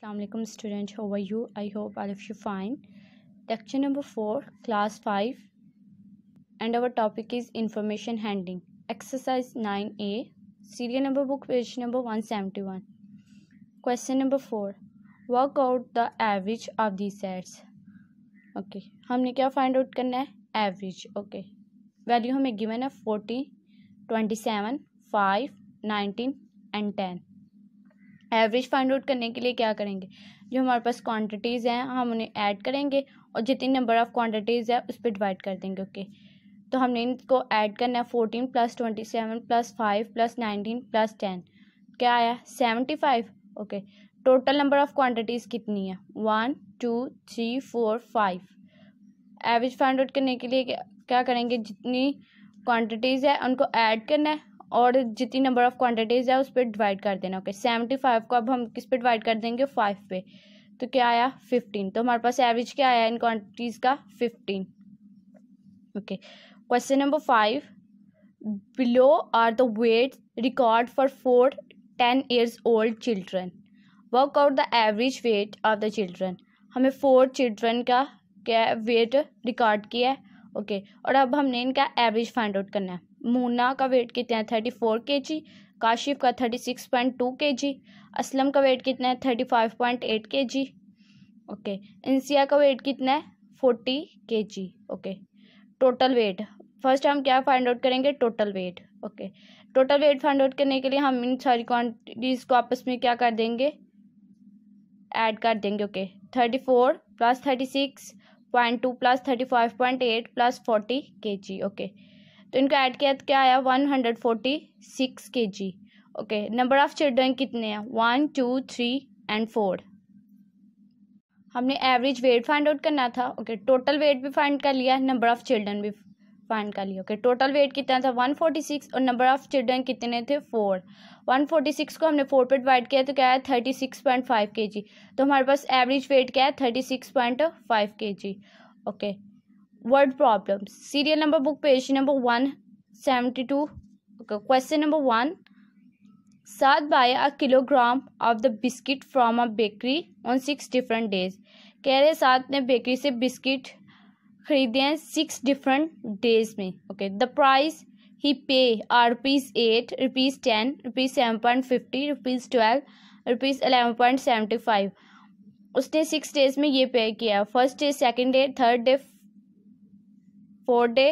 Assalamualaikum students how are you I hope all of you fine lecture number 4 class 5 and our topic is information handling exercise 9a serial number book page number 171 question number 4 work out the average of these sets okay हमने क्या find out करना है average okay value हमें given है 40 27 5 19 and 10 average find out करने के लिए क्या करेंगे जो हमारे पास क्वांटिटीज़ हैं हम उन्हें ऐड करेंगे और जितनी नंबर ऑफ़ क्वांटिटीज़ है उस पर डिवाइड कर देंगे ओके तो हमने इनको ऐड करना है fourteen plus twenty seven plus five plus nineteen plus ten क्या आया seventy five okay total number of quantities कितनी है one two three four five average find out करने के लिए क्या, क्या करेंगे जितनी क्वांटिटीज़ है उनको ऐड करना है और जितनी नंबर ऑफ़ क्वांटिटीज़ है उस पर डिवाइड कर देना ओके सेवेंटी फाइव को अब हम किस पे डिवाइड कर देंगे फाइव पे तो क्या आया फिफ्टीन तो हमारे पास एवरेज क्या आया इन क्वांटिटीज़ का fifteen okay question number five below are the weight record for four ten years old children work out the average weight of the children हमें फोर चिल्ड्रन का क्या वेट रिकॉर्ड किया है ओके okay. और अब हमने इनका एवरेज फाइंड आउट करना है मूना का वेट कितना है थर्टी फोर के जी काशिफ का थर्टी सिक्स पॉइंट टू के जी असलम का वेट कितना है थर्टी फाइव पॉइंट एट के जी ओके इंसिया का वेट कितना है forty K G okay total weight first हम क्या फाइंड आउट करेंगे total weight okay total weight find out करने के लिए हम इन सारी क्वान्टिटीज़ को आपस में क्या कर देंगे ऐड कर देंगे okay thirty four plus thirty six point two plus thirty five point eight plus forty K G okay तो इनको ऐड किया तो क्या आया one hundred forty six K G okay number of children कितने हैं one two three and four हमने average weight find out करना था ओके टोटल वेट भी फाइंड कर लिया नंबर ऑफ़ चिल्ड्रन भी फाइंड कर लिया ओके टोटल वेट कितना था वन फोर्टी सिक्स और नंबर ऑफ़ चिल्ड्रन कितने थे फोर वन फोर्टी सिक्स को हमने फोर पे डिवाइड किया तो क्या है thirty six point five K जी तो हमारे पास एवरेज वेट क्या है thirty six point five K G okay word problem serial number book page number one seventy two question number one सात buy a kilogram of the biscuit from a bakery on six different days कह रहे हैं साथ ने bakery से biscuit खरीदे हैं six different days में okay the price he pay are rupees eight rupees ten rupees seven point fifty rupees twelve rupees eleven point seventy five उसने सिक्स डेज में ये पे किया first day second day third day fourth day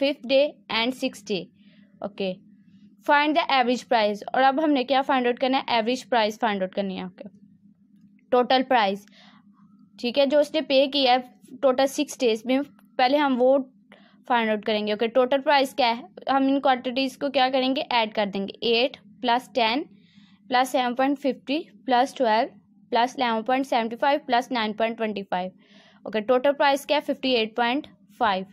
fifth day and sixth day okay find the average price और अब हमने क्या find out करना है एवरेज प्राइस फाइंड आउट करनी है ओके टोटल प्राइस ठीक है जो उसने पे किया है टोटल सिक्स डेज में पहले हम वो फाइंड आउट करेंगे ओके टोटल प्राइस क्या है हम इन क्वान्टिटीज़ को क्या करेंगे ऐड कर देंगे eight plus ten plus seven point fifty plus twelve plus eleven point seventy five plus nine point twenty five okay total price क्या है fifty eight point five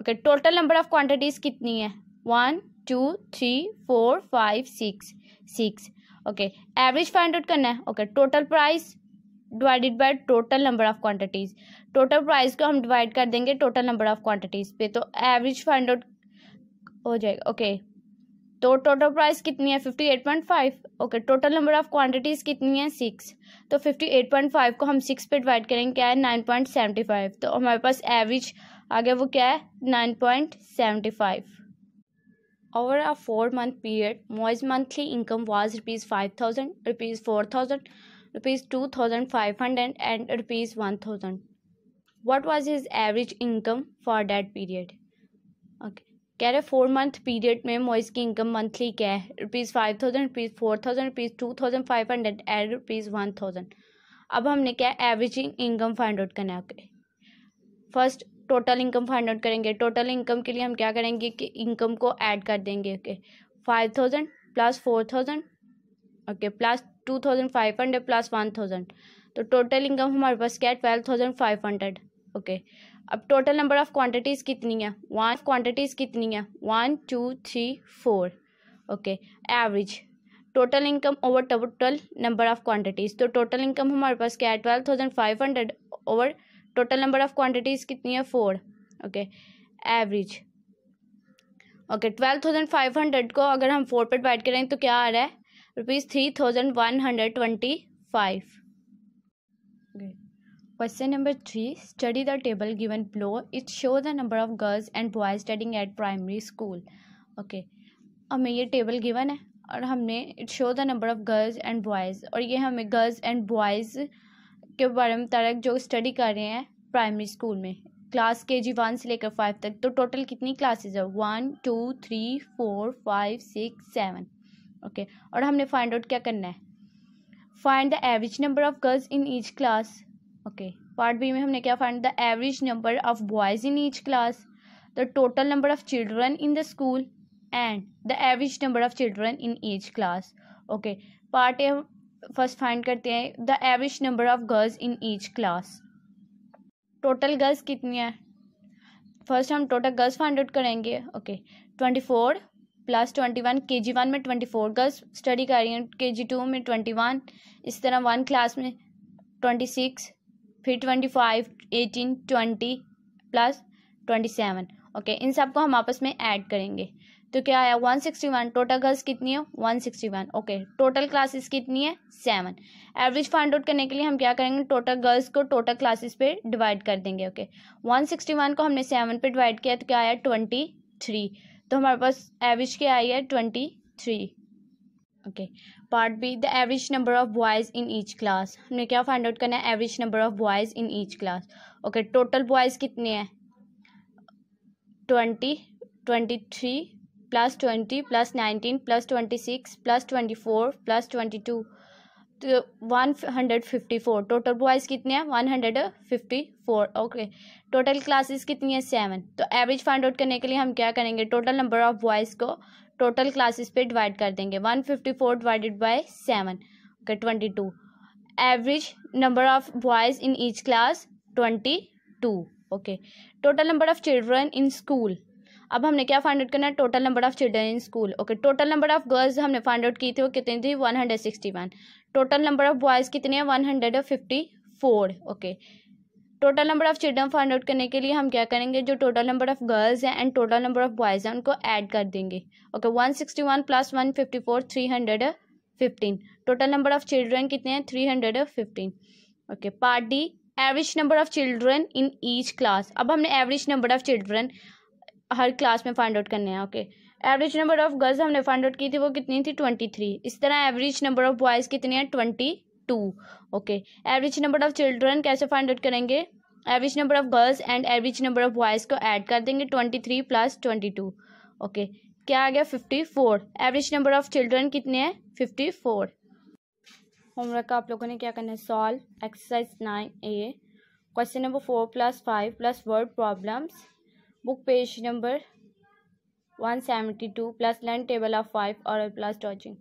okay total number of quantities कितनी है one two three four five six six okay average find out करना है okay total price divided by total number of quantities total price को हम divide कर देंगे total number of quantities पे तो एवरेज फाइंड आउट हो जाएगा ओके तो टोटल प्राइस कितनी है fifty eight point five okay total number of quantities कितनी है सिक्स तो फिफ्टी एट पॉइंट फाइव को हम सिक्स पे डिवाइड करेंगे क्या है नाइन पॉइंट सेवेंटी फाइव तो हमारे पास एवरेज आगे वो क्या है nine point seventy five over a four month period Moiz monthly income was rupees five thousand rupees four thousand rupees two thousand five hundred and rupees one thousand what was his average income for that period okay कह रहे four month period में मोइज की income monthly क्या है rupees five thousand rupees four thousand rupees two thousand five hundred and rupees one thousand अब हमने क्या average income find out करना है okay first total income find out करेंगे टोटल इनकम के लिए हम क्या करेंगे कि इनकम को ऐड कर देंगे okay five thousand plus four thousand okay plus two thousand five hundred plus one thousand तो टोटल इनकम हमारे पास क्या है twelve thousand five hundred okay अब टोटल नंबर ऑफ़ क्वांटिटीज़ कितनी है वन क्वांटिटीज़ कितनी है one two three four okay average total income over total number of quantities तो टोटल इनकम हमारे पास क्या है twelve thousand five hundred over total number of quantities कितनी है four okay average okay twelve thousand five hundred को अगर हम फोर पर डिवाइड करें तो क्या आ रहा है rupees three thousand one hundred twenty five number three study study the table given below it shows the number of girls and boys studying at primary school okay हमें ये टेबल गिवन है और हमने it show the number of girls and boys और ये हमें girls and boys के बारे में तारक जो स्टडी कर रहे हैं प्राइमरी स्कूल में क्लास के जी वन से लेकर फाइव तक तो टोटल कितनी क्लासेस है one two three four five six seven okay और हमने फाइंड आउट क्या करना है find the average number of girls in each class okay part B में हमने क्या find the average number of boys in each class the total number of children in the school and the average number of children in each class okay part A first find करते हैं the average number of girls in each class total girls कितनी है first हम total girls find out करेंगे okay twenty four plus twenty one K G one में twenty four girls study कर रही हैं के जी टू में twenty one इस तरह वन क्लास में ट्वेंटी सिक्स फिर twenty five eighteen twenty plus twenty seven okay इन सबको हम आपस में ऐड करेंगे तो क्या आया one sixty one total girls कितनी है one sixty one okay total classes कितनी है सेवन एवरेज फाइंड आउट करने के लिए हम क्या करेंगे टोटल गर्ल्स को टोटल क्लासेस पे डिवाइड कर देंगे ओके वन सिक्सटी वन को हमने सेवन पे डिवाइड किया तो क्या आया ट्वेंटी थ्री तो हमारे पास एवरेज क्या आई है twenty three okay part B the average number of boys in each class हमने क्या फाइंड आउट करना है average number of boys in each class okay total boys कितने हैं twenty twenty three plus twenty plus nineteen plus twenty six plus twenty four plus twenty two तो one hundred fifty four total boys कितने हैं one hundred fifty four okay total classes कितनी है seven तो average find out करने के लिए हम क्या करेंगे टोटल नंबर ऑफ बॉयज़ को टोटल क्लासेस पे डिवाइड कर देंगे one fifty four divided by seven okay twenty two average number of boys in each class twenty two okay total number of children in school अब हमने क्या find out करना है total number of children in school okay total number of girls हमने find out की थी वो कितनी थी one hundred sixty one total number of boys कितने हैं one hundred fifty four okay total number of children find out करने के लिए हम क्या करेंगे जो टोटल नंबर ऑफ़ गर्ल्स हैं and total number of boys हैं उनको ऐड कर देंगे okay one sixty one plus one fifty four three hundred fifteen total number of children कितने हैं three hundred fifteen okay part D average number of children in each class अब हमने average number of children हर class में find out करने हैं okay average number of girls हमने find out की थी वो कितनी थी ट्वेंटी थ्री इस तरह एवरेज नंबर ऑफ बॉयज़ कितने हैं twenty two okay average number of children कैसे फाइंड आउट करेंगे average number of girls and average number of boys को ऐड कर देंगे twenty three plus twenty two okay क्या आ गया fifty four average number of children कितने हैं फिफ्टी फोर होमवर्क का आप लोगों ने क्या करना है solve exercise nine A question number four plus five plus word problems book page number one seventy two plus learn table of five और प्लस टॉचिंग